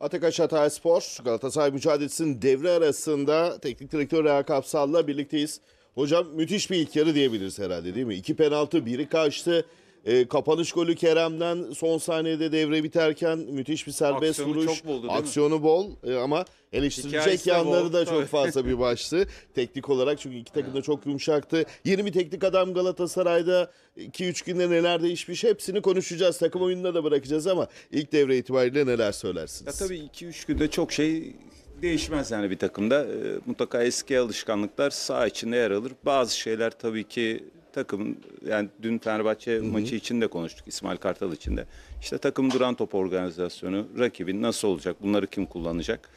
Atakaş Hatay Spor, Galatasaray mücadelesinin devre arasında teknik direktör Reha Kapsal'la birlikteyiz. Hocam müthiş bir ilk yarı diyebiliriz herhalde değil mi? İki penaltı, biri kaçtı. E, kapanış golü Kerem'den son saniyede devre biterken müthiş bir serbest Aksiyonu vuruş. çok boldu, değil mi? Aksiyonu bol e, ama eleştirilecek yanları bol, da çok fazla bir baştı. teknik olarak çünkü iki takım da çok yumuşaktı. Yeni bir teknik adam Galatasaray'da 2-3 günde neler değişmiş hepsini konuşacağız. Takım oyununda da bırakacağız ama ilk devre itibariyle neler söylersiniz? Ya tabii 2-3 günde çok şey değişmez yani bir takımda. E, mutlaka eski alışkanlıklar sağ içinde yer alır. Bazı şeyler tabii ki takım yani dün Fenerbahçe Hı -hı. maçı için de konuştuk İsmail Kartal için de. İşte takım duran top organizasyonu, rakibin nasıl olacak, bunları kim kullanacak?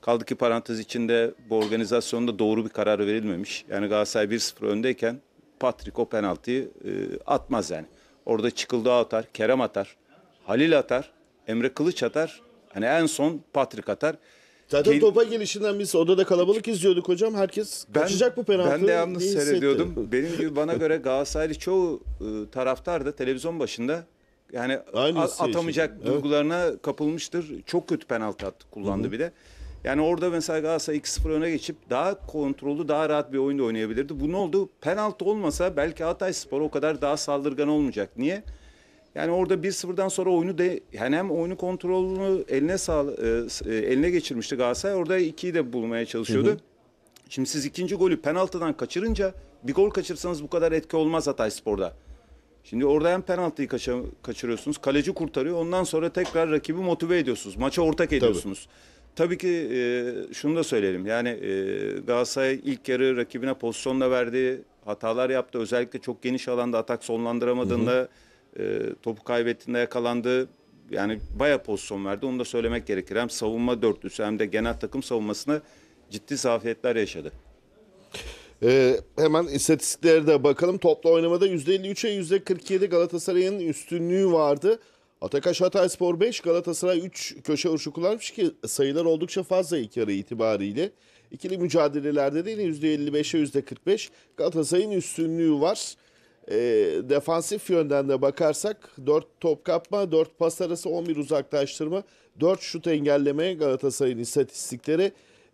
Kaldı ki parantez içinde bu organizasyonda doğru bir karar verilmemiş. Yani Galatasaray 1-0 öndeyken Patrick o penaltıyı e, atmaz yani. Orada çıkıldı atar, Kerem atar, Halil atar, Emre Kılıç atar. Hani en son Patrick atar. Zaten Gel- topa gelişinden biz odada kalabalık izliyorduk hocam. Herkes ben, kaçacak bu penaltı Ben de yalnız seyrediyordum. Benim gibi bana göre Galatasaraylı çoğu ıı, taraftar da televizyon başında yani Aynı atamayacak şey. duygularına evet. kapılmıştır. Çok kötü penaltı attı, kullandı Hı-hı. bir de. Yani orada mesela Galatasaray 2-0 öne geçip daha kontrollü, daha rahat bir oyunda oynayabilirdi. Bu ne oldu? Penaltı olmasa belki Hatay Spor o kadar daha saldırgan olmayacak. Niye? Yani orada 1-0'dan sonra oyunu de yani hem oyunu kontrolünü eline sağ, e, e, eline geçirmişti Galatasaray. Orada 2'yi de bulmaya çalışıyordu. Hı hı. Şimdi siz ikinci golü penaltıdan kaçırınca bir gol kaçırsanız bu kadar etki olmaz Hatay Spor'da. Şimdi orada hem penaltıyı kaça, kaçırıyorsunuz, kaleci kurtarıyor. Ondan sonra tekrar rakibi motive ediyorsunuz. Maça ortak ediyorsunuz. Tabii, Tabii ki e, şunu da söyleyelim. Yani e, Galatasaray ilk yarı rakibine pozisyonla verdi. Hatalar yaptı. Özellikle çok geniş alanda atak sonlandıramadığında... Hı hı e, topu kaybettiğinde yakalandı. Yani baya pozisyon verdi. Onu da söylemek gerekir. Hem savunma dörtlüsü hem de genel takım savunmasını ciddi zafiyetler yaşadı. Ee, hemen istatistiklere de bakalım. Topla oynamada %53'e %47 Galatasaray'ın üstünlüğü vardı. Atakaş Hatayspor 5, Galatasaray 3 köşe vuruşu kullanmış ki sayılar oldukça fazla ilk yarı itibariyle. İkili mücadelelerde de yine %55'e %45 Galatasaray'ın üstünlüğü var. E, defansif yönden de bakarsak 4 top kapma, 4 pas arası, 11 uzaklaştırma, 4 şut engellemeye Galatasaray'ın istatistikleri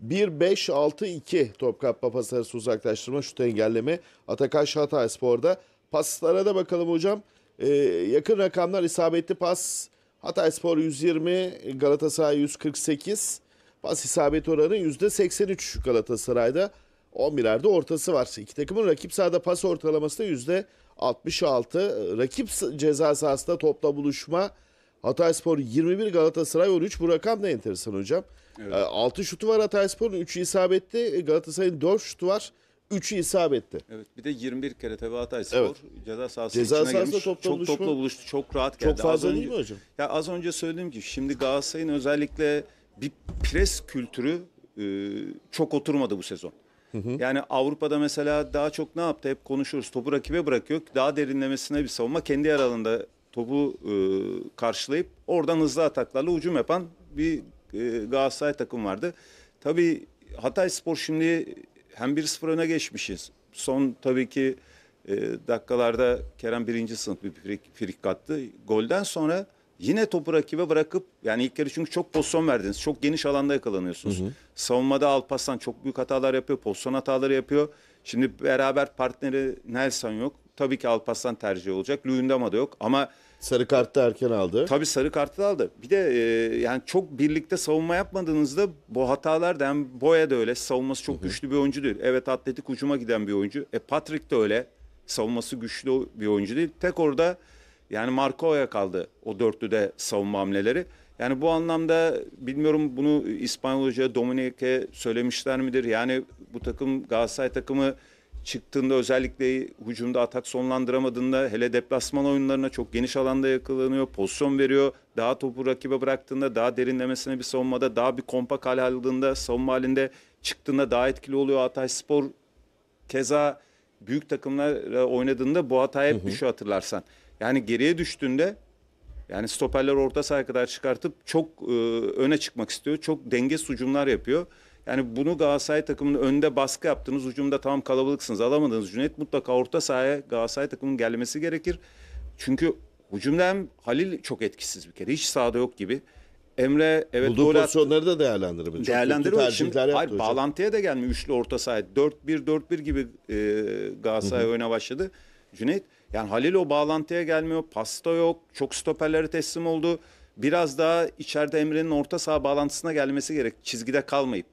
1-5-6-2 top kapma pas arası uzaklaştırma, şut engelleme. Atakaş Hatayspor'da. Paslara da bakalım hocam. E, yakın rakamlar isabetli pas Hatayspor 120, Galatasaray 148. Pas isabet oranı %83 Galatasaray'da. 11'lerde ortası var. İki takımın rakip sahada pas ortalaması da 66. Rakip ceza sahasında topla buluşma Hatay Spor 21 Galatasaray 13. Bu rakam da enteresan hocam. Evet. 6 ee, şutu var Hatay Spor'un 3'ü isabetti Galatasaray'ın 4 şutu var. 3'ü isabetti. Evet bir de 21 kere tabi Hatay Spor evet. ceza sahası ceza içine girmiş. Topla çok buluşma. topla buluştu. Çok rahat geldi. Çok fazla az önce, değil mi hocam? Ya az önce söylediğim gibi şimdi Galatasaray'ın özellikle bir pres kültürü e, çok oturmadı bu sezon. Yani Avrupa'da mesela daha çok ne yaptı hep konuşuyoruz, Topu rakibe bırakıyor. Daha derinlemesine bir savunma. Kendi aralığında topu e, karşılayıp oradan hızlı ataklarla hücum yapan bir e, Galatasaray takım vardı. Tabii Hatay Spor şimdi hem 1-0 öne geçmişiz. Son tabii ki e, dakikalarda Kerem birinci sınıf bir frik, frik attı. Golden sonra Yine topu rakibe bırakıp yani ilk yarı çünkü çok pozisyon verdiniz. Çok geniş alanda yakalanıyorsunuz. Hı hı. Savunmada Alpaslan çok büyük hatalar yapıyor. Pozisyon hataları yapıyor. Şimdi beraber partneri Nelson yok. Tabii ki Alpaslan tercih olacak. Luyendama da yok ama sarı kartı erken aldı. Tabii sarı kartı da aldı. Bir de e, yani çok birlikte savunma yapmadığınızda bu hatalar da hem Boya da öyle. Savunması çok hı hı. güçlü bir oyuncu değil. Evet atletik ucuma giden bir oyuncu. E Patrick de öyle. Savunması güçlü bir oyuncu değil. Tek orada yani Marco'ya kaldı o dörtlüde savunma hamleleri. Yani bu anlamda bilmiyorum bunu İspanyol Hoca Dominik'e söylemişler midir? Yani bu takım Galatasaray takımı çıktığında özellikle hücumda atak sonlandıramadığında hele deplasman oyunlarına çok geniş alanda yakalanıyor, pozisyon veriyor. Daha topu rakibe bıraktığında daha derinlemesine bir savunmada daha bir kompak hal aldığında savunma halinde çıktığında daha etkili oluyor. Hatay Spor keza büyük takımlar oynadığında bu hataya hep düşüyor hatırlarsan. Yani geriye düştüğünde yani stoperler orta sahaya kadar çıkartıp çok e, öne çıkmak istiyor. Çok dengesiz hücumlar yapıyor. Yani bunu Galatasaray takımının önde baskı yaptığınız ucumda tam kalabalıksınız alamadığınız Cüneyt mutlaka orta sahaya Galatasaray takımının gelmesi gerekir. Çünkü hücumda hem Halil çok etkisiz bir kere. Hiç sahada yok gibi. Emre evet Bulduğu pozisyonları da değerlendirebilir. Değerlendirir. Şimdi, hayır, hocam. bağlantıya da gelmiyor. Üçlü orta sahaya. 4-1-4-1 gibi e, Galatasaray oyuna başladı. Cüneyt yani Halil o bağlantıya gelmiyor. Pasta yok. Çok stoperlere teslim oldu. Biraz daha içeride Emre'nin orta saha bağlantısına gelmesi gerek. Çizgide kalmayıp.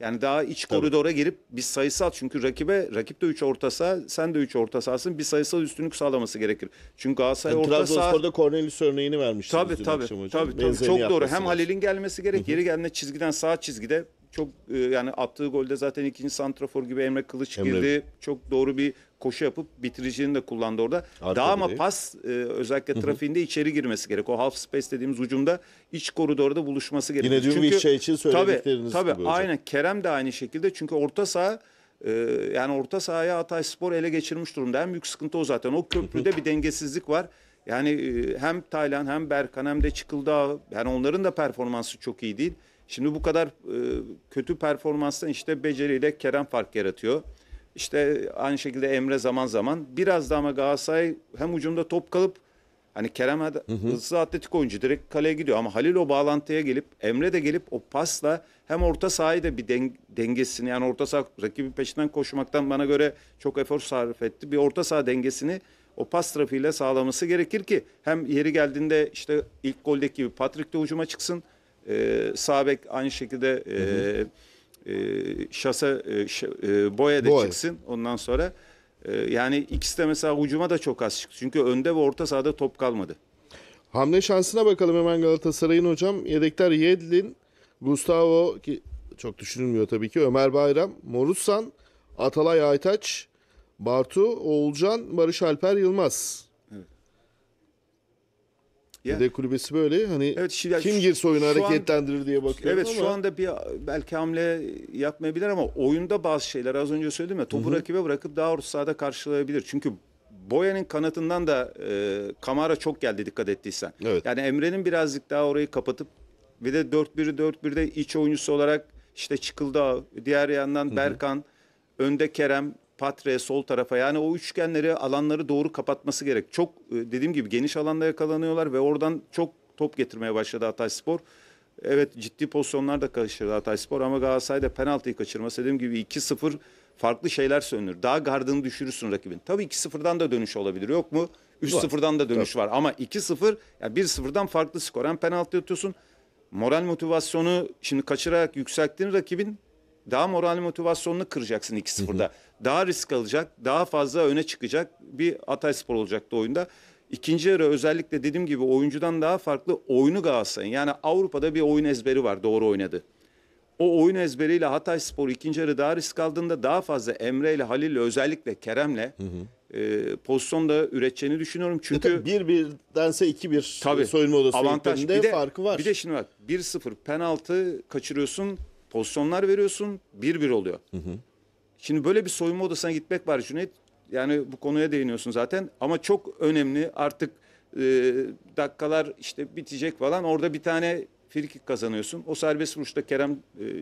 Yani daha iç Tabii. koridora girip bir sayısal çünkü rakibe rakip de 3 orta saha, sen de 3 orta sahasın. Bir sayısal üstünlük sağlaması gerekir. Çünkü Galatasaray yani orta saha Trabzonspor'da Cornelius örneğini vermiştiniz tabii, tabii, akşam hocam. Tabii tabii çok doğru. Hem Halil'in gelmesi gerek, yeri geldiğinde çizgiden sağ çizgide çok e, yani attığı golde zaten ikinci santrafor gibi Emre Kılıç Emre. girdi. Çok doğru bir koşu yapıp bitiricinin de kullandı orada. Arkada Daha ama pas e, özellikle trafiğinde içeri girmesi gerek. O half space dediğimiz ucunda iç koridorda buluşması gerek. Yine dün çünkü, bir şey için söyledikleriniz tabii, tabii, hocam. Aynen Kerem de aynı şekilde çünkü orta saha e, yani orta sahaya Hatay Spor ele geçirmiş durumda. En büyük sıkıntı o zaten. O köprüde bir dengesizlik var. Yani e, hem Taylan hem Berkan hem de Çıkıldağ yani onların da performansı çok iyi değil. Şimdi bu kadar e, kötü performanstan işte beceriyle Kerem fark yaratıyor. İşte aynı şekilde Emre zaman zaman. Biraz da ama Galatasaray hem ucunda top kalıp hani Kerem hı hızlı atletik oyuncu direkt kaleye gidiyor. Ama Halil o bağlantıya gelip Emre de gelip o pasla hem orta sahayı da bir den, dengesini yani orta saha rakibi peşinden koşmaktan bana göre çok efor sarf etti. Bir orta saha dengesini o pas trafiğiyle sağlaması gerekir ki hem yeri geldiğinde işte ilk goldeki gibi Patrick de ucuma çıksın. Ee, Sabek aynı şekilde hı hı. E, ee, şase e, e, boya da çıksın ondan sonra. e, Yani ikisi de mesela hücuma da çok az çıktı. Çünkü önde ve orta sahada top kalmadı. Hamle şansına bakalım hemen Galatasaray'ın hocam. Yedekler Yedlin, Gustavo ki çok düşünülmüyor tabii ki. Ömer Bayram, Morussan, Atalay Aytaç, Bartu, Oğulcan, Barış Alper Yılmaz. Ya. Yedek kulübesi böyle hani evet, şimdi, kim girse oyunu hareketlendirir an, diye bakıyorum Evet ama... şu anda bir belki hamle yapmayabilir ama oyunda bazı şeyler az önce söyledim ya topu Hı-hı. rakibe bırakıp daha orta sahada karşılayabilir. Çünkü Boya'nın kanatından da e, Kamara çok geldi dikkat ettiysen. Evet. Yani Emre'nin birazcık daha orayı kapatıp ve de 4-1'i 4-1'de iç oyuncusu olarak işte çıkıldı. diğer yandan Berkan, Hı-hı. önde Kerem, Patre sol tarafa yani o üçgenleri alanları doğru kapatması gerek. Çok e, dediğim gibi geniş alanda yakalanıyorlar ve oradan çok top getirmeye başladı Hatayspor. Evet ciddi pozisyonlar da kaçırdı Hatayspor ama Galatasaray da penaltıyı kaçırması dediğim gibi 2-0 farklı şeyler söylenir Daha gardını düşürürsün rakibin. Tabii 2-0'dan da dönüş olabilir yok mu? 3-0'dan da dönüş var ama 2-0 yani 1-0'dan farklı skor. Hem penaltı atıyorsun moral motivasyonu şimdi kaçırarak yükselttiğin rakibin daha moral motivasyonunu kıracaksın 2-0'da. Daha risk alacak, daha fazla öne çıkacak bir atay Spor olacaktı oyunda. İkinci yarı özellikle dediğim gibi oyuncudan daha farklı oyunu Galatasaray'ın. Yani Avrupa'da bir oyun ezberi var doğru oynadı. O oyun ezberiyle Hatay Spor ikinci yarı daha risk aldığında daha fazla Emre ile Halil ile özellikle Kerem'le e, pozisyonda üreteceğini düşünüyorum. Çünkü bir 1dense iki bir. tabii, soyunma odası avantaj. Bir de, farkı var. Bir de şimdi bak 1-0 penaltı kaçırıyorsun Pozisyonlar veriyorsun bir bir oluyor. Hı hı. Şimdi böyle bir soyunma odasına gitmek var Cüneyt. Yani bu konuya değiniyorsun zaten ama çok önemli artık e, dakikalar işte bitecek falan orada bir tane frikik kazanıyorsun. O serbest vuruşta Kerem e,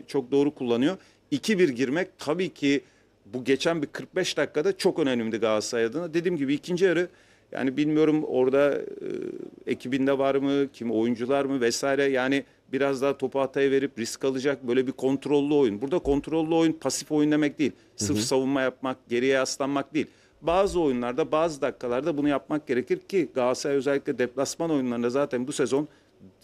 çok doğru kullanıyor. 2-1 girmek tabii ki bu geçen bir 45 dakikada çok önemliydi Galatasaray adına. Dediğim gibi ikinci yarı yani bilmiyorum orada e, ekibinde var mı, kim oyuncular mı vesaire yani biraz daha topu hataya verip risk alacak böyle bir kontrollü oyun. Burada kontrollü oyun pasif oyun demek değil. Sırf hı hı. savunma yapmak, geriye aslanmak değil. Bazı oyunlarda bazı dakikalarda bunu yapmak gerekir ki Galatasaray özellikle deplasman oyunlarında zaten bu sezon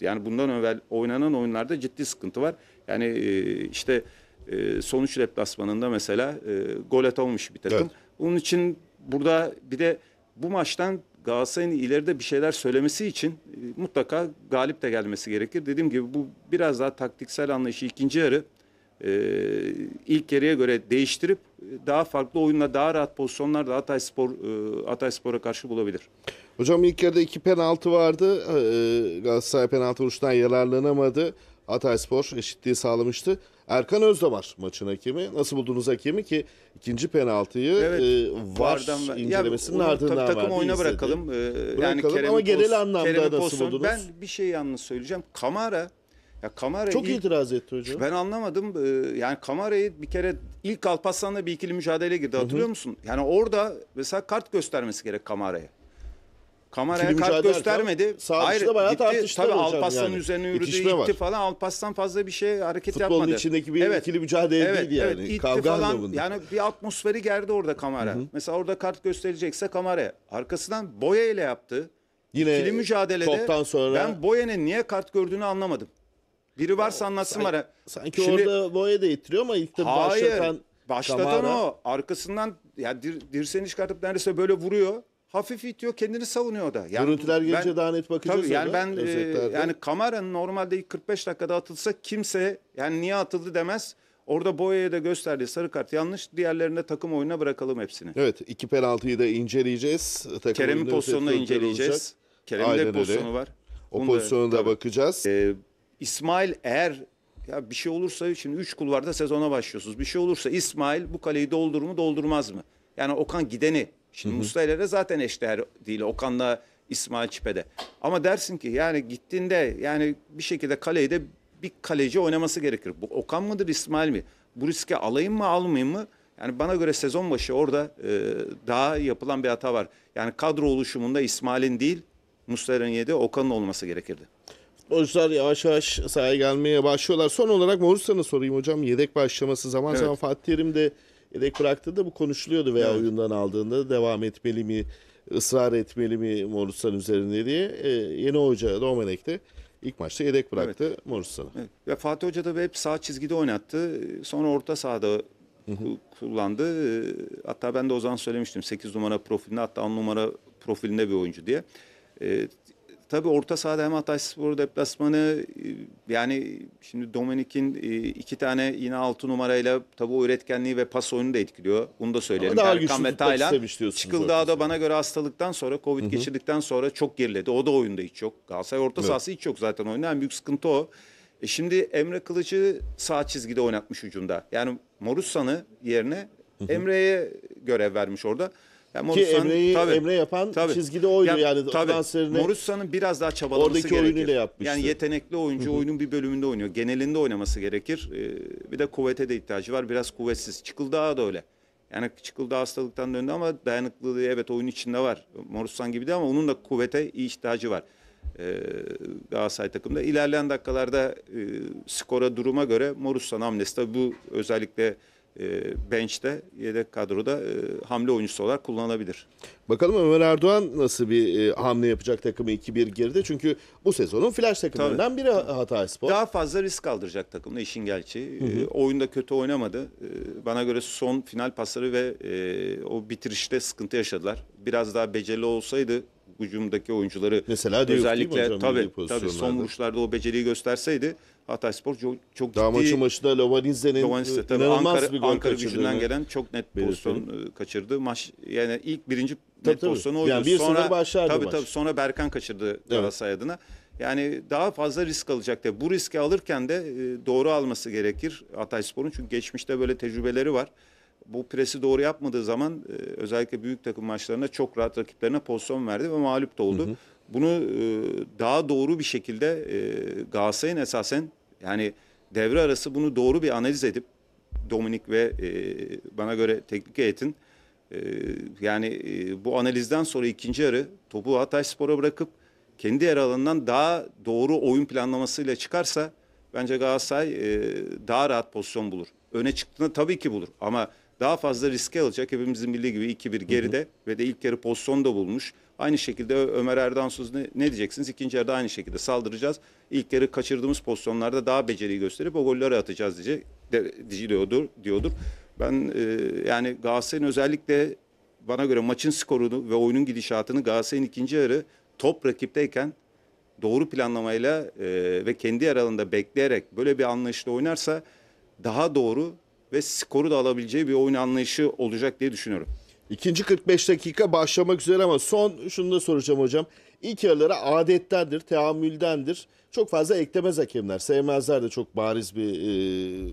yani bundan evvel oynanan oyunlarda ciddi sıkıntı var. Yani e, işte e, sonuç deplasmanında mesela e, gol atamamış bir takım. Evet. Onun için burada bir de bu maçtan Galatasaray'ın ileride bir şeyler söylemesi için e, mutlaka galip de gelmesi gerekir. Dediğim gibi bu biraz daha taktiksel anlayışı ikinci yarı e, ilk yarıya göre değiştirip e, daha farklı oyunla daha rahat pozisyonlarda atay Spor atay Spor'a karşı bulabilir. Hocam ilk yarıda iki penaltı vardı. Ee, Galatasaray penaltı vuruşundan yararlanamadı. Hatay Spor eşitliği sağlamıştı. Erkan Özdamar maçın hakemi. Nasıl buldunuz hakemi ki ikinci penaltıyı evet, e, var vardan, incelemesinin ya, ardından verdi. Takım oyuna bırakalım. Ee, bırakalım yani Kerem ama genel anlamda Kerem nasıl Poson, buldunuz? Ben bir şey yanlış söyleyeceğim. Kamara ya Kamara çok ilk, itiraz etti hocam. Ben anlamadım. Ee, yani Kamara'yı bir kere ilk Alparslan'la bir ikili mücadele girdi. Hatırlıyor Hı-hı. musun? Yani orada mesela kart göstermesi gerek Kamara'ya. Kameraya kart göstermedi. Hayır, bayağı gitti, tabii hocam Alpaslan'ın yani. üzerine yürüdü, İtişme itti var. falan. Alpaslan fazla bir şey hareket Futbolun yapmadı. içindeki bir ikili mücadele değildi yani. itti Kavga anlamında. Yani bir atmosferi gerdi orada kamera. Mesela orada kart gösterecekse kamera. Arkasından boya ile yaptı. Yine İkili mücadelede toptan sonra ben Boyen'in niye kart gördüğünü anlamadım. Biri varsa anlatsın bana. sanki Şimdi- orada boya da ittiriyor ama ilk de Hayır. başlatan Başlatan Kamara- o. Arkasından ya dir, dirseğini çıkartıp neredeyse böyle vuruyor hafif itiyor kendini savunuyor da. Yani Görüntüler gelince ben, daha net bakacağız. Tabii yani ben e, yani Kamara'nın normalde 45 dakikada atılsa kimse yani niye atıldı demez. Orada Boya'ya da gösterdi sarı kart yanlış. Diğerlerine takım oyuna bırakalım hepsini. Evet iki penaltıyı da inceleyeceğiz. Takım Kerem'in pozisyonunu inceleyeceğiz. Kerem'in de pozisyonu var. O Onu pozisyonu da, da bakacağız. E, İsmail eğer ya bir şey olursa şimdi 3 kulvarda sezona başlıyorsunuz. Bir şey olursa İsmail bu kaleyi doldurur mu doldurmaz mı? Yani Okan gideni Şimdi Muslera ile zaten eşdeğer değil. Okan'la İsmail Çipe'de. Ama dersin ki yani gittiğinde yani bir şekilde kaleyi de bir kaleci oynaması gerekir. Bu Okan mıdır İsmail mi? Bu riske alayım mı almayayım mı? Yani bana göre sezon başı orada e, daha yapılan bir hata var. Yani kadro oluşumunda İsmail'in değil Muslera'nın yedi Okan'ın olması gerekirdi. Oyuncular yavaş yavaş sahaya gelmeye başlıyorlar. Son olarak Morusan'a sorayım hocam. Yedek başlaması zaman evet. zaman Fatih Terim de yedek bıraktığında bu konuşuluyordu veya evet. oyundan aldığında devam etmeli mi, ısrar etmeli mi Morrison üzerinde diye. E, yeni hoca Domenek de ilk maçta yedek bıraktı evet. Morrison'ı. Evet. Ve Fatih Hoca da hep sağ çizgide oynattı. Sonra orta sahada kullandı. E, hatta ben de o zaman söylemiştim 8 numara profilinde hatta 10 numara profilinde bir oyuncu diye. E, Tabii orta sahada hem Hatay Spor deplasmanı e, yani şimdi Dominik'in e, iki tane yine altı numarayla tabii o üretkenliği ve pas oyunu da etkiliyor. Bunu da söyleyelim. Ama daha Erkan ve Taylan Çıkıldağ da bana göre hastalıktan sonra Covid Hı-hı. geçirdikten sonra çok geriledi. O da oyunda hiç yok. Galatasaray orta evet. sahası hiç yok zaten oyunda. En büyük sıkıntı o. E şimdi Emre Kılıç'ı sağ çizgide oynatmış ucunda. Yani Morussan'ı yerine Emre'ye görev vermiş orada. Yani Ki Emre'yi Emre yapan tabii. çizgide oydu yani. tabii. Transferini- Morusan'ın biraz daha çabalaması Oradaki gerekir. oyunuyla yapmıştı. Yani yetenekli oyuncu oyunun bir bölümünde oynuyor. Genelinde oynaması gerekir. Ee, bir de kuvvete de ihtiyacı var. Biraz kuvvetsiz. Çıkıldağ da öyle. Yani Çıkıldağ hastalıktan döndü ama dayanıklılığı evet oyun içinde var. Morusan gibi de ama onun da kuvvete iyi ihtiyacı var. Ee, Galatasaray takımda. İlerleyen dakikalarda e, skora duruma göre Morusan hamlesi tabii bu özellikle e, bench'te yedek kadroda e, hamle oyuncusu olarak kullanılabilir. Bakalım Ömer Erdoğan nasıl bir e, hamle yapacak takımı 2-1 geride. Çünkü bu sezonun flash takımlarından Tabii. biri Hatay Spor. Daha fazla risk aldıracak takımda işin gerçeği. Hı hı. Oyunda kötü oynamadı. Bana göre son final pasları ve o bitirişte sıkıntı yaşadılar. Biraz daha becerili olsaydı hücumdaki oyuncuları Mesela özellikle tabii, tabii son vuruşlarda o beceriyi gösterseydi Hatay Spor çok, çok Daha ciddi. maçın başında Lovanizze'nin inanılmaz Ankara, bir gol Ankara gücünden gelen çok net pozisyon e, kaçırdı. Maç yani ilk birinci tabii, net tabii. pozisyonu oydu. Yani sonra başlardı tabii maç. tabii sonra Berkan kaçırdı Galatasaray evet. adına. Yani daha fazla risk alacak alacaktı. Bu riski alırken de e, doğru alması gerekir Hatay Spor'un. Çünkü geçmişte böyle tecrübeleri var. Bu presi doğru yapmadığı zaman e, özellikle büyük takım maçlarında çok rahat rakiplerine pozisyon verdi ve mağlup da oldu. Hı hı. Bunu e, daha doğru bir şekilde e, Galatasaray'ın esasen yani devre arası bunu doğru bir analiz edip Dominik ve e, bana göre teknik heyetin yani bu analizden sonra ikinci yarı topu Hatay Spor'a bırakıp kendi yer alanından daha doğru oyun planlamasıyla çıkarsa bence Galatasaray daha rahat pozisyon bulur. Öne çıktığında tabii ki bulur ama daha fazla riske alacak. Hepimizin bildiği gibi 2-1 geride hı hı. ve de ilk yarı pozisyon da bulmuş. Aynı şekilde Ömer Erdansuz ne, ne diyeceksiniz? İkinci yarıda aynı şekilde saldıracağız. İlk yarı kaçırdığımız pozisyonlarda daha beceriyi gösterip o golleri atacağız diyecek de, diyordur, diyordur. Ben e, yani Galatasaray'ın özellikle bana göre maçın skorunu ve oyunun gidişatını Galatasaray'ın ikinci yarı top rakipteyken doğru planlamayla e, ve kendi aralarında bekleyerek böyle bir anlayışla oynarsa daha doğru ve skoru da alabileceği bir oyun anlayışı olacak diye düşünüyorum. İkinci 45 dakika başlamak üzere ama son şunu da soracağım hocam. İlk yarılara adettendir, teamüldendir. Çok fazla eklemez hakemler. Sevmezler de çok bariz bir e,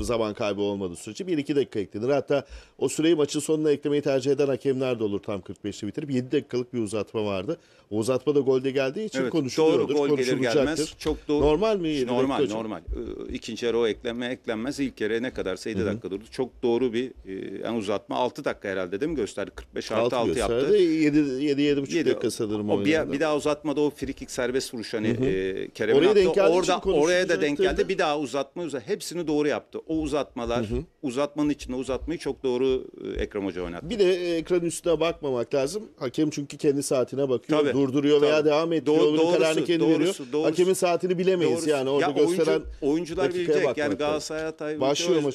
zaman kaybı olmadığı sürece 1-2 dakika eklenir. Hatta o süreyi maçın sonuna eklemeyi tercih eden hakemler de olur tam 45'i bitirip 7 dakikalık bir uzatma vardı. O uzatma da golde geldiği için evet, konuşuluyordur. Doğru gol gelir gelmez. Çok doğru. Normal mi? Şimdi normal hocam? normal. Ee, ikinci yarı o ekleme eklenmez. İlk yarı ne kadarsa 7 Hı-hı. dakika durdu. Çok doğru bir e, en uzatma 6 dakika herhalde değil mi gösterdi? 45 artı 6, 6 yaptı. 7 7 buçuk dakika sanırım o bir, bir daha da o frikik serbest vuruş hani Hı e, Kerem'in attı. Orada oraya da denk geldi. Bir daha uzatma, uzatma. hepsini doğru yaptı yaptı. O uzatmalar, hı hı. uzatmanın içinde uzatmayı çok doğru e, Ekrem Hoca oynattı. Bir de e, ekran üstüne bakmamak lazım. Hakem çünkü kendi saatine bakıyor, tabii, durduruyor tabii. veya devam ettiriyor. Doğru, doğrusu, kararını kendi doğrusu, veriyor. Doğrusu, Hakemin saatini bilemeyiz doğrusu. yani orada ya gösteren oyuncu, oyuncular bilecek. Yani Galatasaray Hatay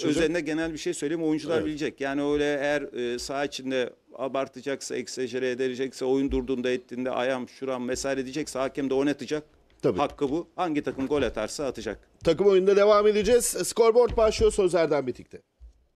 üzerine genel bir şey söyleyeyim oyuncular evet. bilecek. Yani öyle eğer e, saha içinde abartacaksa, eksajere edecekse, oyun durduğunda ettiğinde ayağım, şuram vesaire diyecekse hakem de oynatacak. Tabii. Hakkı bu. Hangi takım gol atarsa atacak. Takım oyunda devam edeceğiz. Scoreboard başlıyor sözlerden bitikte.